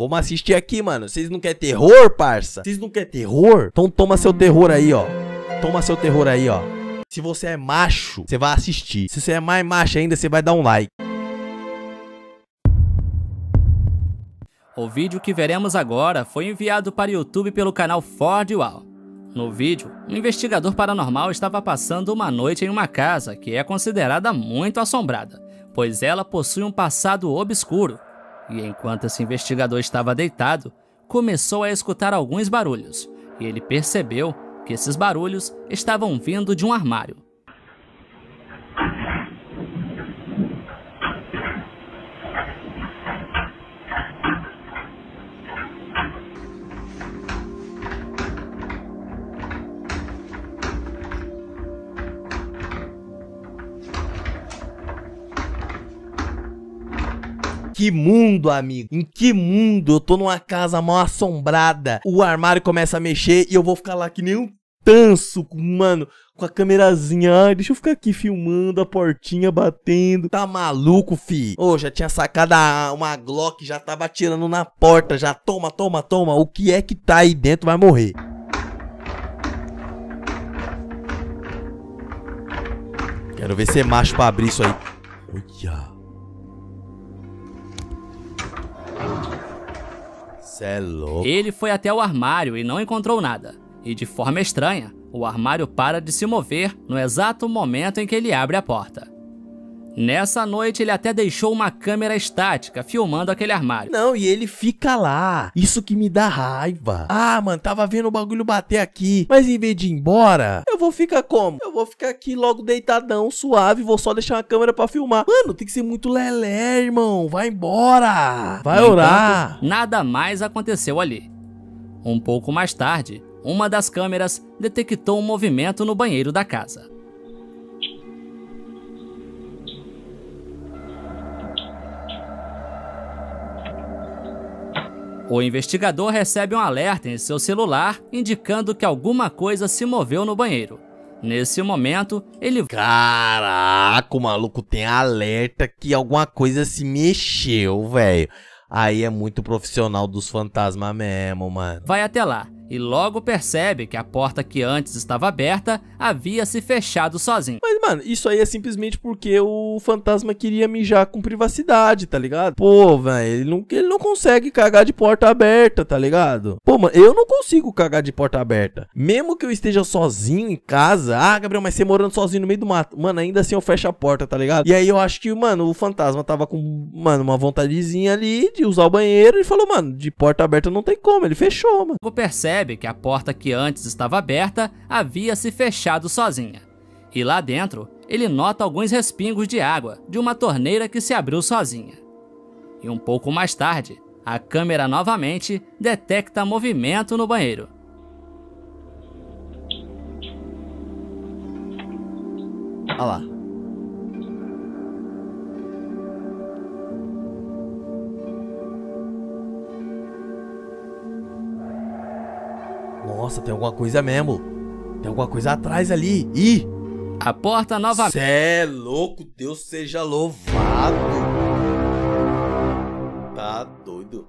Vamos assistir aqui, mano. Vocês não querem terror, parça? Vocês não querem terror? Então toma seu terror aí, ó. Toma seu terror aí, ó. Se você é macho, você vai assistir. Se você é mais macho ainda, você vai dar um like. O vídeo que veremos agora foi enviado para o YouTube pelo canal Ford Wow. No vídeo, um investigador paranormal estava passando uma noite em uma casa que é considerada muito assombrada, pois ela possui um passado obscuro e enquanto esse investigador estava deitado, começou a escutar alguns barulhos, e ele percebeu que esses barulhos estavam vindo de um armário. que mundo, amigo? Em que mundo? Eu tô numa casa mal assombrada. O armário começa a mexer e eu vou ficar lá que nem um tanso, mano, com a câmerazinha. Ai, deixa eu ficar aqui filmando a portinha batendo. Tá maluco, fi? Ô, oh, já tinha sacado uma Glock, já tava atirando na porta. Já toma, toma, toma. O que é que tá aí dentro vai morrer. Quero ver ser é macho pra abrir isso aí. Olha. Cê é louco. Ele foi até o armário e não encontrou nada. E de forma estranha, o armário para de se mover no exato momento em que ele abre a porta. Nessa noite, ele até deixou uma câmera estática filmando aquele armário. Não, e ele fica lá. Isso que me dá raiva. Ah, mano, tava vendo o bagulho bater aqui. Mas em vez de ir embora, eu vou ficar como? Eu vou ficar aqui logo deitadão, suave, vou só deixar a câmera pra filmar. Mano, tem que ser muito lelé, irmão. Vai embora. Vai no orar. Entanto, nada mais aconteceu ali. Um pouco mais tarde, uma das câmeras detectou um movimento no banheiro da casa. O investigador recebe um alerta em seu celular indicando que alguma coisa se moveu no banheiro. Nesse momento, ele. Caraca, o maluco tem alerta que alguma coisa se mexeu, velho. Aí é muito profissional dos fantasmas mesmo, mano. Vai até lá e logo percebe que a porta que antes estava aberta havia se fechado sozinho. Mas, mano, isso aí é simplesmente porque o fantasma queria mijar com privacidade, tá ligado? Pô, velho, ele não, ele não consegue cagar de porta aberta, tá ligado? Pô, mano, eu não consigo cagar de porta aberta. Mesmo que eu esteja sozinho em casa, ah, Gabriel, mas você morando sozinho no meio do mato, mano, ainda assim eu fecho a porta, tá ligado? E aí eu acho que, mano, o fantasma tava com, mano, uma vontadezinha ali de usar o banheiro e falou, mano, de porta aberta não tem como, ele fechou, mano. Vou percebe percebe que a porta que antes estava aberta havia se fechado sozinha. E lá dentro, ele nota alguns respingos de água de uma torneira que se abriu sozinha. E um pouco mais tarde, a câmera novamente detecta movimento no banheiro. Olha lá. Nossa, tem alguma coisa mesmo. Tem alguma coisa atrás ali. Ih! A porta nova. Cê é louco, Deus seja louvado. Tá doido.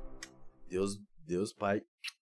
Deus, Deus Pai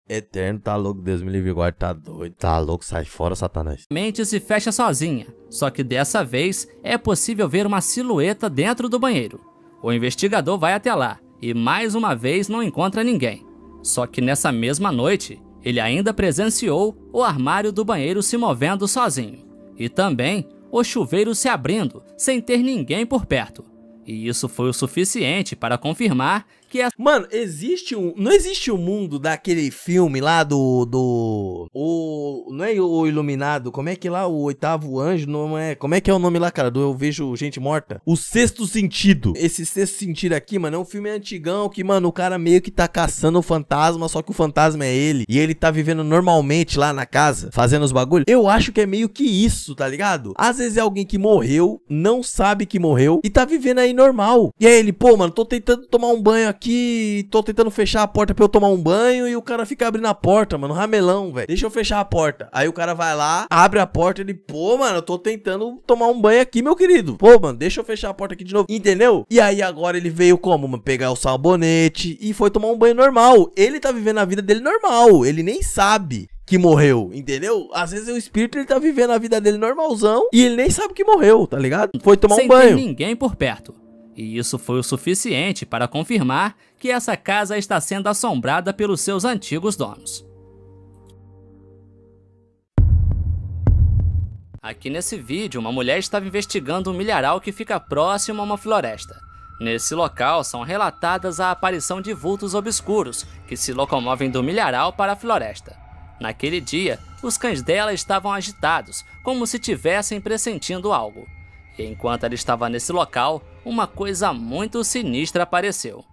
eterno, tá louco, Deus me livre, guarda, tá doido, tá louco, sai fora, Satanás. Mente se fecha sozinha, só que dessa vez é possível ver uma silhueta dentro do banheiro. O investigador vai até lá e mais uma vez não encontra ninguém. Só que nessa mesma noite, ele ainda presenciou o armário do banheiro se movendo sozinho e também o chuveiro se abrindo sem ter ninguém por perto. E isso foi o suficiente para confirmar que é. Mano, existe um. Não existe o um mundo daquele filme lá do. do o. Não é o Iluminado? Como é que lá? O Oitavo Anjo? Não é. Como é que é o nome lá, cara? Do Eu Vejo Gente Morta? O Sexto Sentido. Esse Sexto Sentido aqui, mano, é um filme antigão que, mano, o cara meio que tá caçando o fantasma, só que o fantasma é ele. E ele tá vivendo normalmente lá na casa, fazendo os bagulhos. Eu acho que é meio que isso, tá ligado? Às vezes é alguém que morreu, não sabe que morreu e tá vivendo aí normal. E aí ele, pô, mano, tô tentando tomar um banho aqui aqui, tô tentando fechar a porta pra eu tomar um banho e o cara fica abrindo a porta, mano, ramelão, velho. Deixa eu fechar a porta. Aí o cara vai lá, abre a porta, ele, pô, mano, eu tô tentando tomar um banho aqui, meu querido. Pô, mano, deixa eu fechar a porta aqui de novo, entendeu? E aí agora ele veio como, mano, pegar o sabonete e foi tomar um banho normal. Ele tá vivendo a vida dele normal, ele nem sabe que morreu, entendeu? Às vezes o espírito ele tá vivendo a vida dele normalzão e ele nem sabe que morreu, tá ligado? Foi tomar Sem um banho. Sem ninguém por perto. E isso foi o suficiente para confirmar que essa casa está sendo assombrada pelos seus antigos donos. Aqui nesse vídeo, uma mulher estava investigando um milharal que fica próximo a uma floresta. Nesse local são relatadas a aparição de vultos obscuros que se locomovem do milharal para a floresta. Naquele dia, os cães dela estavam agitados, como se tivessem pressentindo algo. E enquanto ela estava nesse local, uma coisa muito sinistra apareceu.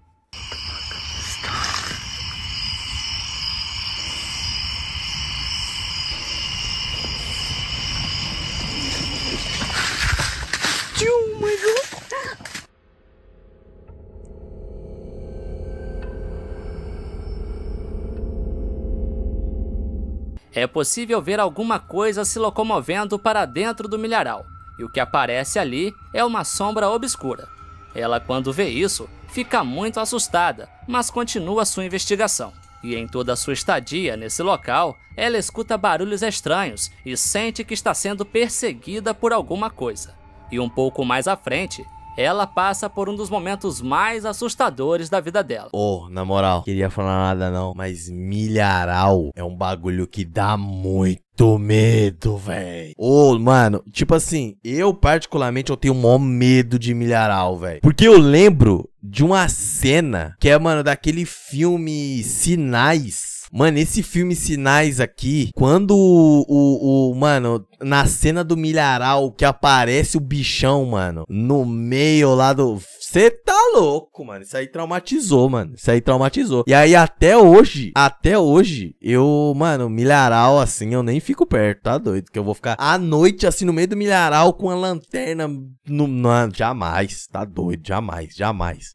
É possível ver alguma coisa se locomovendo para dentro do milharal, e o que aparece ali é uma sombra obscura. Ela, quando vê isso, fica muito assustada, mas continua sua investigação. E em toda sua estadia nesse local, ela escuta barulhos estranhos e sente que está sendo perseguida por alguma coisa. E um pouco mais à frente, ela passa por um dos momentos mais assustadores da vida dela. Oh, na moral, queria falar nada não, mas milharal é um bagulho que dá muito medo, velho. Ô, oh, mano, tipo assim, eu particularmente eu tenho o maior medo de milharal, velho. Porque eu lembro de uma cena que é, mano, daquele filme Sinais. Mano, esse filme Sinais aqui, quando o, o, o, Mano, na cena do milharal que aparece o bichão, mano, no meio lá do. Você tá louco, mano. Isso aí traumatizou, mano. Isso aí traumatizou. E aí, até hoje, até hoje, eu, mano, milharal assim, eu nem fico perto, tá doido? Que eu vou ficar à noite assim no meio do milharal com a lanterna. No, não, jamais, tá doido, jamais, jamais.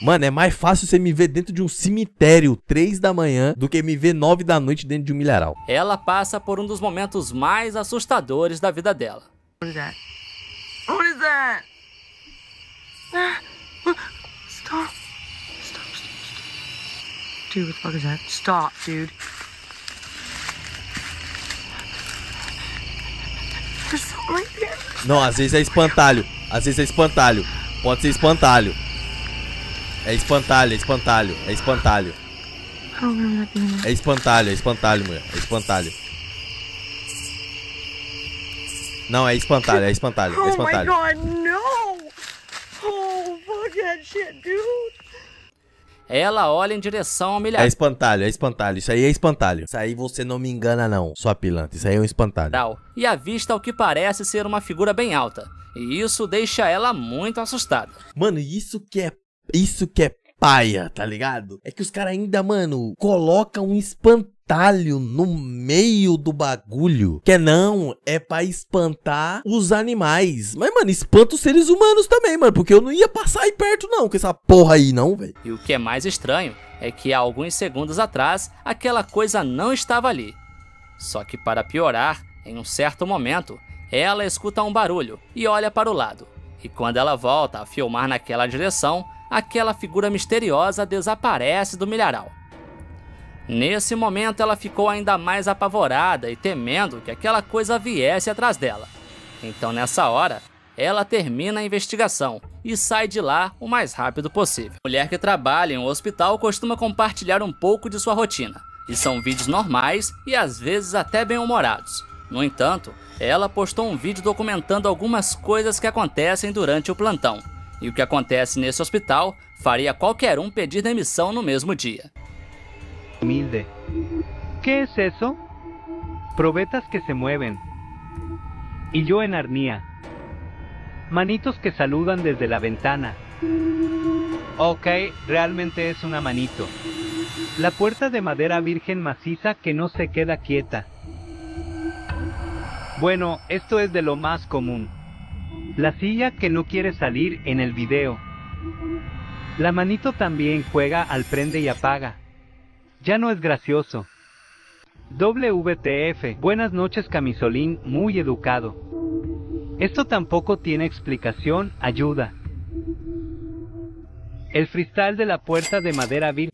Mano, é mais fácil você me ver dentro de um cemitério 3 da manhã do que me ver 9 da noite dentro de um milharal. Ela passa por um dos momentos mais assustadores da vida dela. What is that? What is that? stop. Stop, stop, stop. Dude, what the fuck is that? Stop, dude. There's Não, às vezes é espantalho. Às vezes é espantalho. Pode ser espantalho. É espantalho, é espantalho, é espantalho. É espantalho, é espantalho, mulher. É espantalho. Não, é espantalho, é espantalho, é espantalho. Oh my god, no! Oh, fuck that shit, dude! Ela olha em direção ao milhar. É espantalho, é espantalho. Isso aí é espantalho. Isso aí você não me engana, não, sua pilanta. Isso aí é um espantalho. E avista o que parece ser uma figura bem alta. E isso deixa ela muito assustada. Mano, isso que é isso que é paia, tá ligado? É que os caras ainda, mano, colocam um espantalho no meio do bagulho. Que é, não, é pra espantar os animais. Mas, mano, espanta os seres humanos também, mano. Porque eu não ia passar aí perto, não, com essa porra aí, não, velho. E o que é mais estranho é que há alguns segundos atrás, aquela coisa não estava ali. Só que para piorar, em um certo momento, ela escuta um barulho e olha para o lado. E quando ela volta a filmar naquela direção, aquela figura misteriosa desaparece do milharal. Nesse momento, ela ficou ainda mais apavorada e temendo que aquela coisa viesse atrás dela. Então, nessa hora, ela termina a investigação e sai de lá o mais rápido possível. A mulher que trabalha em um hospital costuma compartilhar um pouco de sua rotina, e são vídeos normais e às vezes até bem-humorados. No entanto, ela postou um vídeo documentando algumas coisas que acontecem durante o plantão, Y e lo que acontece nesse hospital faria qualquer um pedir demissão no mismo día. Humilde. ¿Qué es eso? Probetas que se mueven. Y yo en arnía. Manitos que saludan desde la ventana. Ok, realmente es una manito. La puerta de madera virgen maciza que no se queda quieta. Bueno, esto es de lo más común. La silla que no quiere salir en el video. La manito también juega al prende y apaga. Ya no es gracioso. WTF, buenas noches camisolín, muy educado. Esto tampoco tiene explicación, ayuda. El de la puerta de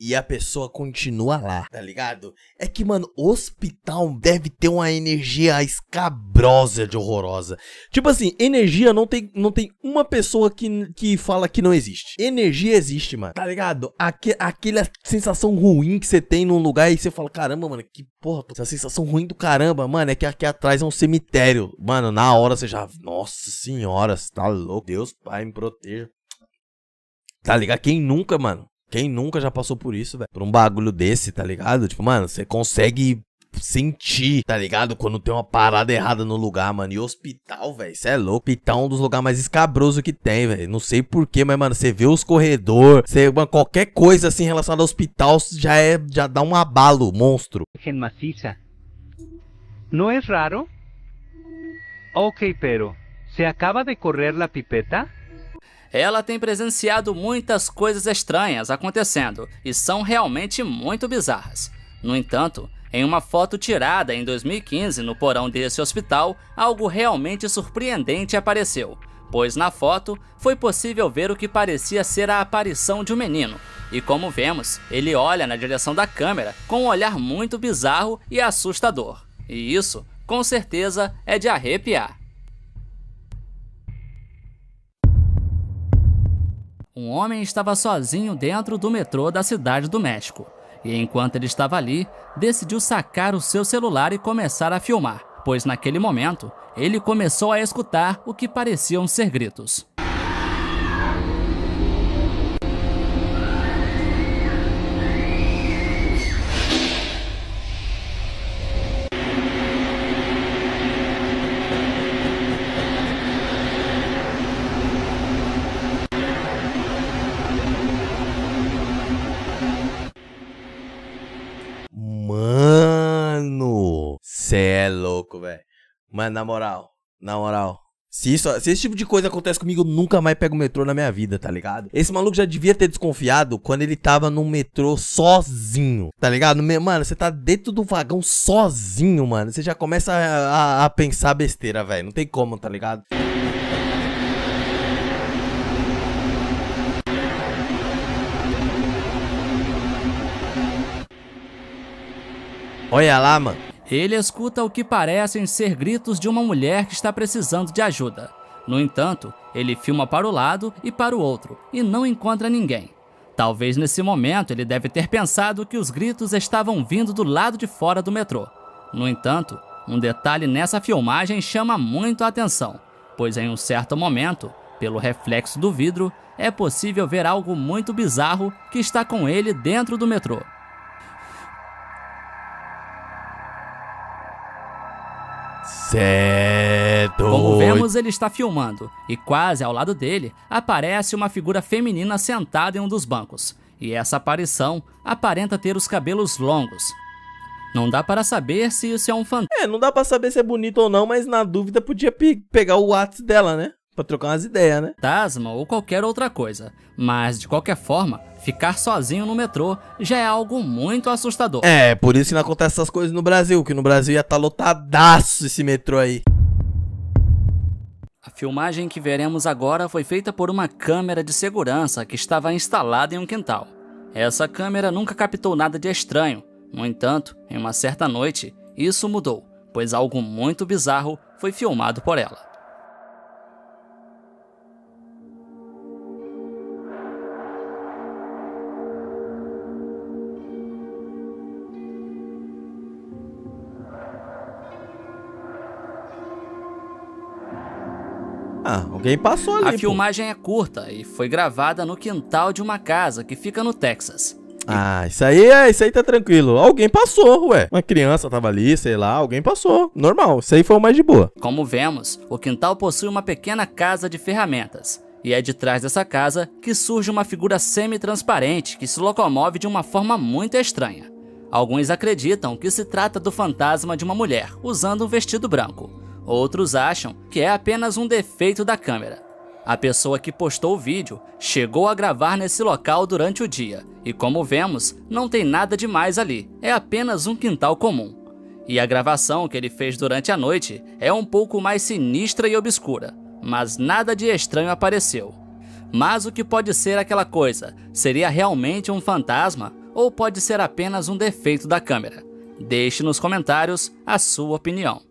E a pessoa continua lá, tá ligado? É que, mano, hospital deve ter uma energia escabrosa de horrorosa. Tipo assim, energia não tem, não tem uma pessoa que, que fala que não existe. Energia existe, mano, tá ligado? Aque, aquela sensação ruim que você tem num lugar e você fala, caramba, mano, que porra, essa sensação ruim do caramba, mano, é que aqui atrás é um cemitério. Mano, na hora você já, nossa senhora, você tá louco. Deus, pai, me proteja. Tá ligado? Quem nunca, mano? Quem nunca já passou por isso, velho? Por um bagulho desse, tá ligado? Tipo, mano, você consegue sentir, tá ligado? Quando tem uma parada errada no lugar, mano. E hospital, velho, isso é louco. Hospital é um dos lugares mais escabrosos que tem, velho. Não sei porquê, mas, mano, você vê os corredor, você, qualquer coisa assim relacionada ao hospital já é, já dá um abalo, monstro. Não é raro? Ok, pero, se acaba de correr la pipeta? ela tem presenciado muitas coisas estranhas acontecendo e são realmente muito bizarras. No entanto, em uma foto tirada em 2015 no porão desse hospital, algo realmente surpreendente apareceu, pois na foto foi possível ver o que parecia ser a aparição de um menino. E como vemos, ele olha na direção da câmera com um olhar muito bizarro e assustador. E isso, com certeza, é de arrepiar. Um homem estava sozinho dentro do metrô da cidade do México. E enquanto ele estava ali, decidiu sacar o seu celular e começar a filmar, pois naquele momento ele começou a escutar o que pareciam ser gritos. Mas na moral, na moral. Se, isso, se esse tipo de coisa acontece comigo, eu nunca mais pego metrô na minha vida, tá ligado? Esse maluco já devia ter desconfiado quando ele tava no metrô sozinho, tá ligado? Mano, você tá dentro do vagão sozinho, mano. Você já começa a, a, a pensar besteira, velho. Não tem como, tá ligado? Olha lá, mano. Ele escuta o que parecem ser gritos de uma mulher que está precisando de ajuda. No entanto, ele filma para o lado e para o outro e não encontra ninguém. Talvez nesse momento ele deve ter pensado que os gritos estavam vindo do lado de fora do metrô. No entanto, um detalhe nessa filmagem chama muito a atenção, pois em um certo momento, pelo reflexo do vidro, é possível ver algo muito bizarro que está com ele dentro do metrô. Certo. Como vemos, ele está filmando, e quase ao lado dele aparece uma figura feminina sentada em um dos bancos, e essa aparição aparenta ter os cabelos longos. Não dá para saber se isso é um fantasma. É, não dá para saber se é bonito ou não, mas na dúvida podia pe pegar o WhatsApp dela, né? Pra trocar umas ideias, né? Tasma ou qualquer outra coisa. Mas, de qualquer forma, ficar sozinho no metrô já é algo muito assustador. É, por isso que não acontece essas coisas no Brasil, que no Brasil ia estar tá lotadaço esse metrô aí. A filmagem que veremos agora foi feita por uma câmera de segurança que estava instalada em um quintal. Essa câmera nunca captou nada de estranho. No entanto, em uma certa noite, isso mudou, pois algo muito bizarro foi filmado por ela. Alguém passou ali. A pô. filmagem é curta e foi gravada no quintal de uma casa que fica no Texas. Ah, isso aí é, isso aí tá tranquilo. Alguém passou, ué. Uma criança tava ali, sei lá, alguém passou. Normal, isso aí foi o mais de boa. Como vemos, o quintal possui uma pequena casa de ferramentas. E é de trás dessa casa que surge uma figura semi-transparente que se locomove de uma forma muito estranha. Alguns acreditam que se trata do fantasma de uma mulher usando um vestido branco. Outros acham que é apenas um defeito da câmera. A pessoa que postou o vídeo chegou a gravar nesse local durante o dia e, como vemos, não tem nada demais ali, é apenas um quintal comum. E a gravação que ele fez durante a noite é um pouco mais sinistra e obscura, mas nada de estranho apareceu. Mas o que pode ser aquela coisa? Seria realmente um fantasma ou pode ser apenas um defeito da câmera? Deixe nos comentários a sua opinião.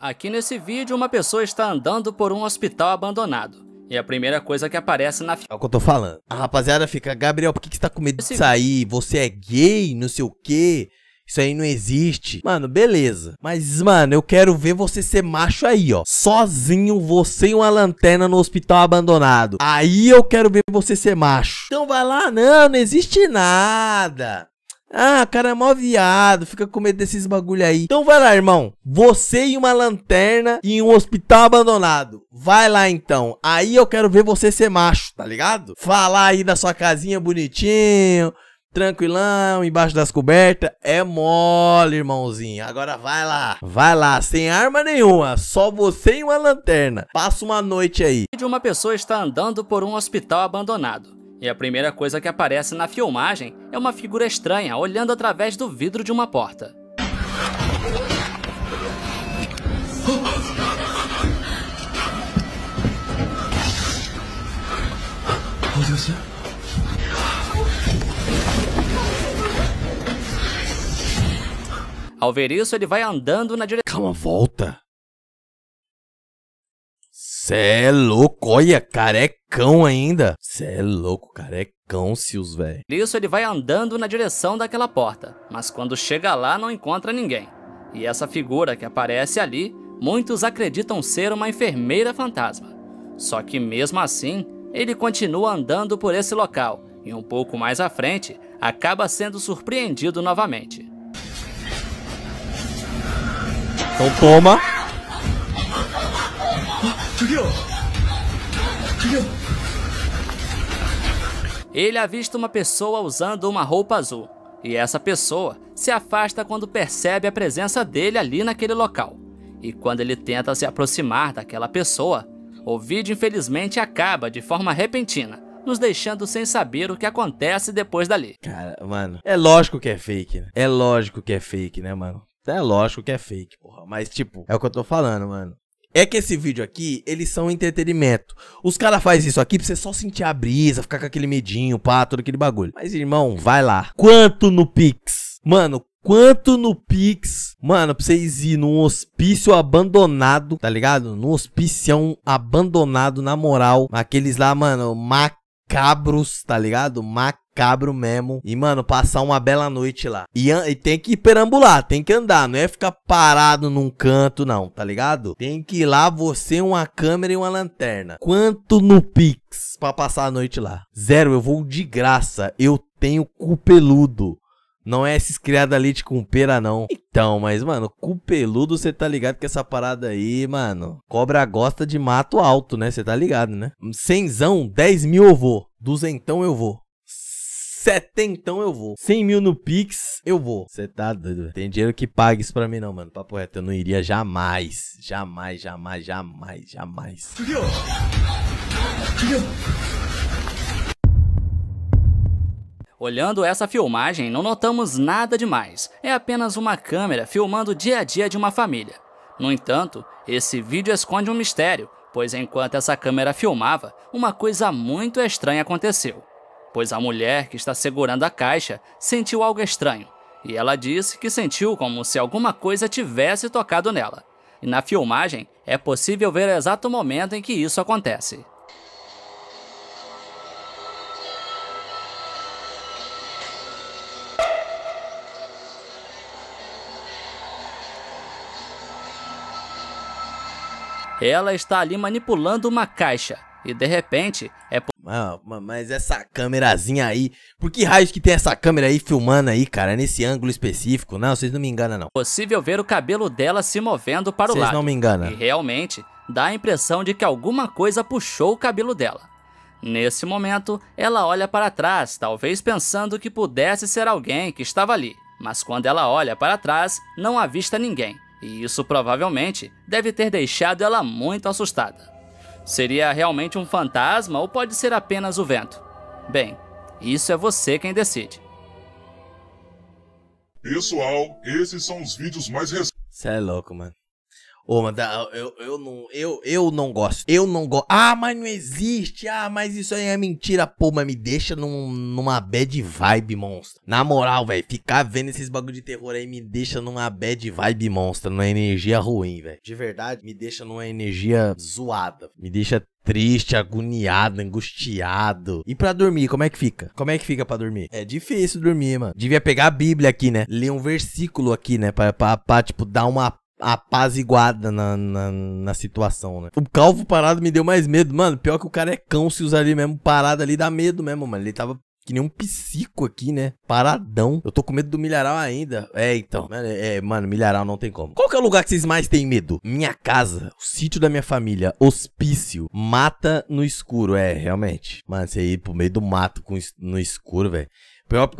Aqui nesse vídeo, uma pessoa está andando por um hospital abandonado. E a primeira coisa que aparece na... É o que eu tô falando. A rapaziada fica, Gabriel, por que, que você tá com medo de sair? Você é gay, não sei o quê... Isso aí não existe. Mano, beleza. Mas, mano, eu quero ver você ser macho aí, ó. Sozinho, você e uma lanterna no hospital abandonado. Aí eu quero ver você ser macho. Então vai lá, não, não existe nada. Ah, cara é mó viado, fica com medo desses bagulho aí. Então vai lá, irmão. Você e uma lanterna em um hospital abandonado. Vai lá então. Aí eu quero ver você ser macho, tá ligado? Falar aí da sua casinha bonitinho, tranquilão, embaixo das cobertas. É mole, irmãozinho. Agora vai lá. Vai lá, sem arma nenhuma. Só você e uma lanterna. Passa uma noite aí. De uma pessoa está andando por um hospital abandonado. E a primeira coisa que aparece na filmagem é uma figura estranha olhando através do vidro de uma porta. Ao ver isso, ele vai andando na direção. Calma, volta! Cê é louco, olha, carecão ainda. Cê é louco, carecão, Sius, velho. Isso ele vai andando na direção daquela porta, mas quando chega lá não encontra ninguém. E essa figura que aparece ali, muitos acreditam ser uma enfermeira fantasma. Só que mesmo assim, ele continua andando por esse local e um pouco mais à frente, acaba sendo surpreendido novamente. Então toma! Ele avista uma pessoa usando uma roupa azul. E essa pessoa se afasta quando percebe a presença dele ali naquele local. E quando ele tenta se aproximar daquela pessoa, o vídeo infelizmente acaba de forma repentina, nos deixando sem saber o que acontece depois dali. Cara, mano, é lógico que é fake, né? É lógico que é fake, né, mano? É lógico que é fake, porra. Mas, tipo, é o que eu tô falando, mano. É que esse vídeo aqui, eles são entretenimento. Os caras fazem isso aqui pra você só sentir a brisa, ficar com aquele medinho, pá, todo aquele bagulho. Mas, irmão, vai lá. Quanto no Pix? Mano, Quanto no Pix, mano, pra vocês ir num hospício abandonado, tá ligado? Num hospicião abandonado, na moral. Aqueles lá, mano, macabros, tá ligado? Macabros cabro mesmo. E, mano, passar uma bela noite lá. E, e, tem que perambular, tem que andar. Não é ficar parado num canto, não, tá ligado? Tem que ir lá você, uma câmera e uma lanterna. Quanto no Pix pra passar a noite lá? Zero, eu vou de graça. Eu tenho cu peludo. Não é esses criados ali de cumpeira, não. Então, mas, mano, cu peludo, você tá ligado que essa parada aí, mano. Cobra gosta de mato alto, né? Você tá ligado, né? Cenzão, 10 mil eu vou. Duzentão eu vou. Setentão tá, eu vou. 100 mil no Pix, eu vou. Você tá doido, véio. Tem dinheiro que pague isso pra mim, não, mano. Papo reto, eu não iria jamais. Jamais, jamais, jamais, jamais. Olhando essa filmagem, não notamos nada demais. É apenas uma câmera filmando o dia a dia de uma família. No entanto, esse vídeo esconde um mistério, pois enquanto essa câmera filmava, uma coisa muito estranha aconteceu pois a mulher que está segurando a caixa sentiu algo estranho, e ela disse que sentiu como se alguma coisa tivesse tocado nela. E na filmagem é possível ver o exato momento em que isso acontece. Ela está ali manipulando uma caixa e de repente é mas essa câmerazinha aí, por que raios que tem essa câmera aí filmando aí, cara, nesse ângulo específico? Não, vocês não me enganam não. Possível ver o cabelo dela se movendo para o vocês lado. Vocês não me enganam. E realmente, dá a impressão de que alguma coisa puxou o cabelo dela. Nesse momento, ela olha para trás, talvez pensando que pudesse ser alguém que estava ali. Mas quando ela olha para trás, não avista ninguém. E isso provavelmente deve ter deixado ela muito assustada. Seria realmente um fantasma ou pode ser apenas o vento? Bem, isso é você quem decide. Pessoal, esses são os vídeos mais recentes. Você é louco, mano. Ô, mano, eu, eu, não, eu, eu não gosto. Eu não gosto. Ah, mas não existe. Ah, mas isso aí é mentira. Pô, mas me deixa num, numa bad vibe, monstro. Na moral, velho, ficar vendo esses bagulho de terror aí me deixa numa bad vibe, monstro. Numa energia ruim, velho. De verdade, me deixa numa energia zoada. Me deixa triste, agoniado, angustiado. E para dormir, como é que fica? Como é que fica para dormir? É difícil dormir, mano. Devia pegar a Bíblia aqui, né? Ler um versículo aqui, né? Pra, pra, pra tipo, dar uma apaziguada na, na, na, situação, né? O calvo parado me deu mais medo, mano. Pior que o cara é cão se usar ali mesmo, parado ali, dá medo mesmo, mano. Ele tava que nem um psico aqui, né? Paradão. Eu tô com medo do milharal ainda. É, então. É, é, mano, milharal não tem como. Qual que é o lugar que vocês mais têm medo? Minha casa, o sítio da minha família, hospício, mata no escuro. É, realmente. Mano, você ir pro meio do mato com, no escuro, velho.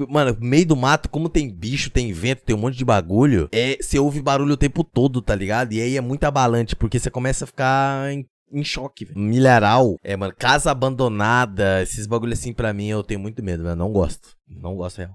Mano, meio do mato, como tem bicho, tem vento, tem um monte de bagulho, é, você ouve barulho o tempo todo, tá ligado? E aí é muito abalante, porque você começa a ficar em, em choque, velho. Milharal, é, mano, casa abandonada, esses bagulho assim pra mim, eu tenho muito medo, velho. Não gosto. Não gosto real.